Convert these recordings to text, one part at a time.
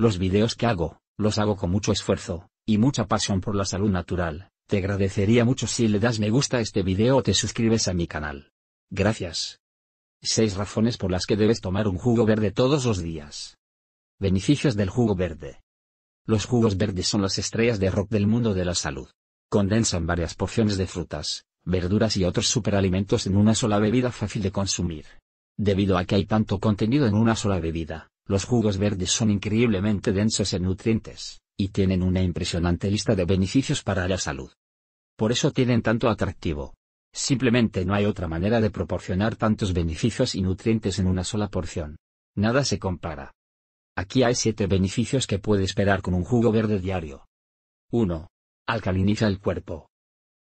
Los videos que hago, los hago con mucho esfuerzo, y mucha pasión por la salud natural. Te agradecería mucho si le das me gusta a este video o te suscribes a mi canal. Gracias. 6 razones por las que debes tomar un jugo verde todos los días. Beneficios del jugo verde. Los jugos verdes son las estrellas de rock del mundo de la salud. Condensan varias porciones de frutas, verduras y otros superalimentos en una sola bebida fácil de consumir. Debido a que hay tanto contenido en una sola bebida, los jugos verdes son increíblemente densos en nutrientes, y tienen una impresionante lista de beneficios para la salud. Por eso tienen tanto atractivo. Simplemente no hay otra manera de proporcionar tantos beneficios y nutrientes en una sola porción. Nada se compara. Aquí hay 7 beneficios que puedes esperar con un jugo verde diario. 1. Alcaliniza el cuerpo.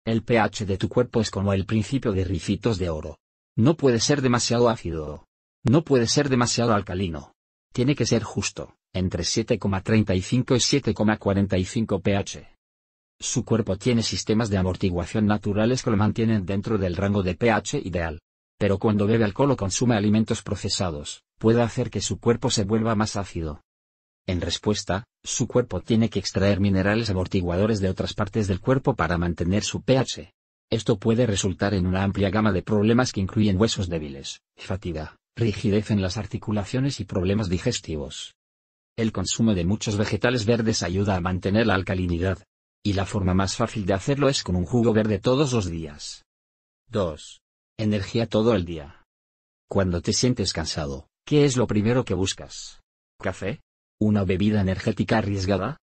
El pH de tu cuerpo es como el principio de ricitos de oro. No puede ser demasiado ácido. No puede ser demasiado alcalino. Tiene que ser justo, entre 7,35 y 7,45 pH. Su cuerpo tiene sistemas de amortiguación naturales que lo mantienen dentro del rango de pH ideal. Pero cuando bebe alcohol o consume alimentos procesados, puede hacer que su cuerpo se vuelva más ácido. En respuesta, su cuerpo tiene que extraer minerales amortiguadores de otras partes del cuerpo para mantener su pH. Esto puede resultar en una amplia gama de problemas que incluyen huesos débiles, fatiga, rigidez en las articulaciones y problemas digestivos. El consumo de muchos vegetales verdes ayuda a mantener la alcalinidad. Y la forma más fácil de hacerlo es con un jugo verde todos los días. 2. Energía todo el día. Cuando te sientes cansado, ¿qué es lo primero que buscas? ¿Café? ¿Una bebida energética arriesgada?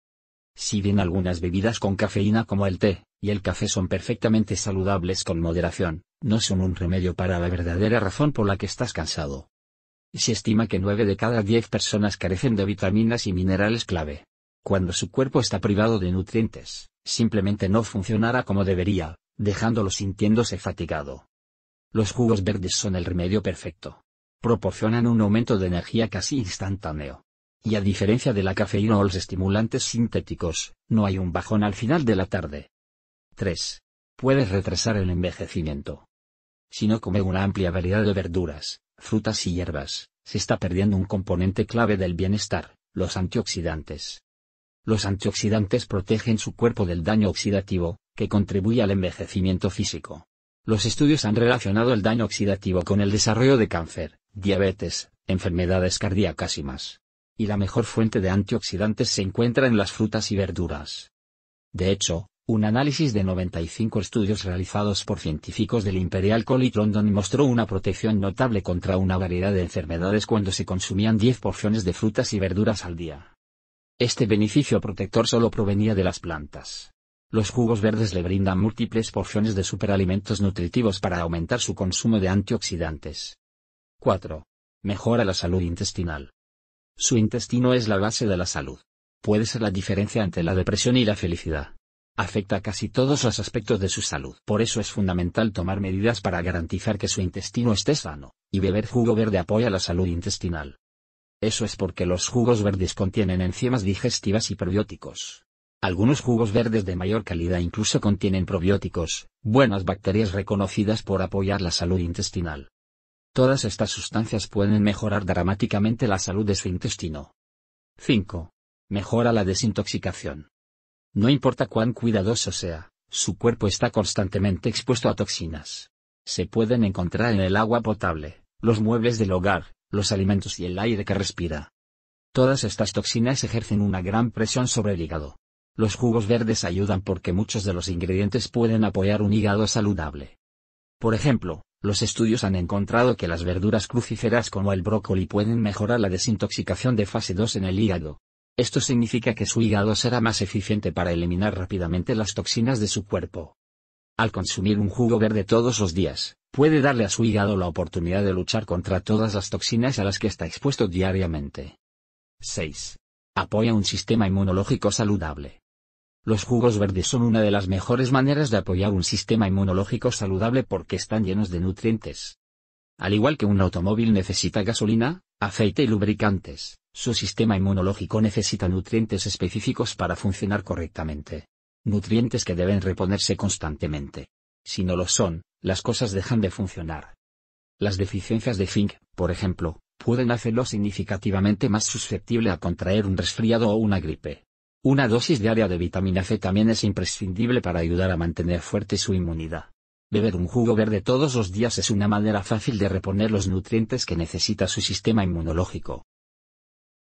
Si bien algunas bebidas con cafeína como el té y el café son perfectamente saludables con moderación, no son un remedio para la verdadera razón por la que estás cansado. Se estima que 9 de cada 10 personas carecen de vitaminas y minerales clave. Cuando su cuerpo está privado de nutrientes, simplemente no funcionará como debería, dejándolo sintiéndose fatigado. Los jugos verdes son el remedio perfecto. Proporcionan un aumento de energía casi instantáneo y a diferencia de la cafeína o los estimulantes sintéticos, no hay un bajón al final de la tarde. 3. Puedes retrasar el envejecimiento. Si no come una amplia variedad de verduras, frutas y hierbas, se está perdiendo un componente clave del bienestar, los antioxidantes. Los antioxidantes protegen su cuerpo del daño oxidativo, que contribuye al envejecimiento físico. Los estudios han relacionado el daño oxidativo con el desarrollo de cáncer, diabetes, enfermedades cardíacas y más y la mejor fuente de antioxidantes se encuentra en las frutas y verduras. De hecho, un análisis de 95 estudios realizados por científicos del Imperial College London mostró una protección notable contra una variedad de enfermedades cuando se consumían 10 porciones de frutas y verduras al día. Este beneficio protector solo provenía de las plantas. Los jugos verdes le brindan múltiples porciones de superalimentos nutritivos para aumentar su consumo de antioxidantes. 4. Mejora la salud intestinal. Su intestino es la base de la salud. Puede ser la diferencia entre la depresión y la felicidad. Afecta casi todos los aspectos de su salud. Por eso es fundamental tomar medidas para garantizar que su intestino esté sano, y beber jugo verde apoya la salud intestinal. Eso es porque los jugos verdes contienen enzimas digestivas y probióticos. Algunos jugos verdes de mayor calidad incluso contienen probióticos, buenas bacterias reconocidas por apoyar la salud intestinal. Todas estas sustancias pueden mejorar dramáticamente la salud de su este intestino. 5. Mejora la desintoxicación. No importa cuán cuidadoso sea, su cuerpo está constantemente expuesto a toxinas. Se pueden encontrar en el agua potable, los muebles del hogar, los alimentos y el aire que respira. Todas estas toxinas ejercen una gran presión sobre el hígado. Los jugos verdes ayudan porque muchos de los ingredientes pueden apoyar un hígado saludable. Por ejemplo, los estudios han encontrado que las verduras crucíferas como el brócoli pueden mejorar la desintoxicación de fase 2 en el hígado. Esto significa que su hígado será más eficiente para eliminar rápidamente las toxinas de su cuerpo. Al consumir un jugo verde todos los días, puede darle a su hígado la oportunidad de luchar contra todas las toxinas a las que está expuesto diariamente. 6. Apoya un sistema inmunológico saludable. Los jugos verdes son una de las mejores maneras de apoyar un sistema inmunológico saludable porque están llenos de nutrientes. Al igual que un automóvil necesita gasolina, aceite y lubricantes, su sistema inmunológico necesita nutrientes específicos para funcionar correctamente. Nutrientes que deben reponerse constantemente. Si no lo son, las cosas dejan de funcionar. Las deficiencias de zinc, por ejemplo, pueden hacerlo significativamente más susceptible a contraer un resfriado o una gripe. Una dosis diaria de vitamina C también es imprescindible para ayudar a mantener fuerte su inmunidad. Beber un jugo verde todos los días es una manera fácil de reponer los nutrientes que necesita su sistema inmunológico.